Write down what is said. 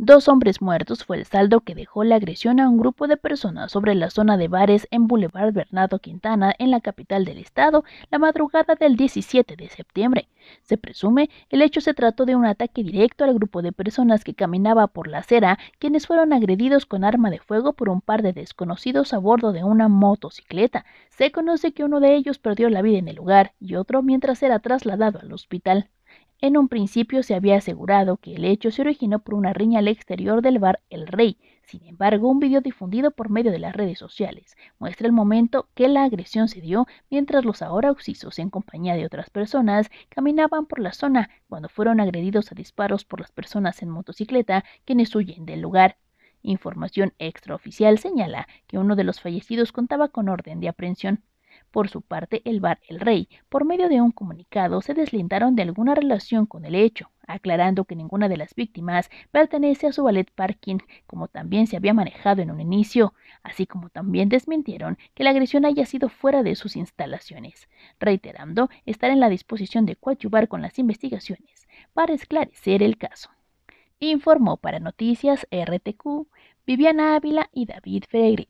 Dos hombres muertos fue el saldo que dejó la agresión a un grupo de personas sobre la zona de bares en Boulevard Bernardo Quintana, en la capital del estado, la madrugada del 17 de septiembre. Se presume el hecho se trató de un ataque directo al grupo de personas que caminaba por la acera, quienes fueron agredidos con arma de fuego por un par de desconocidos a bordo de una motocicleta. Se conoce que uno de ellos perdió la vida en el lugar y otro mientras era trasladado al hospital. En un principio se había asegurado que el hecho se originó por una riña al exterior del bar El Rey. Sin embargo, un video difundido por medio de las redes sociales muestra el momento que la agresión se dio mientras los ahora occisos, en compañía de otras personas, caminaban por la zona cuando fueron agredidos a disparos por las personas en motocicleta quienes huyen del lugar. Información extraoficial señala que uno de los fallecidos contaba con orden de aprehensión. Por su parte, el bar El Rey, por medio de un comunicado, se deslindaron de alguna relación con el hecho, aclarando que ninguna de las víctimas pertenece a su ballet parking, como también se había manejado en un inicio, así como también desmintieron que la agresión haya sido fuera de sus instalaciones, reiterando estar en la disposición de coadyuvar con las investigaciones para esclarecer el caso. Informó para Noticias RTQ Viviana Ávila y David Freire.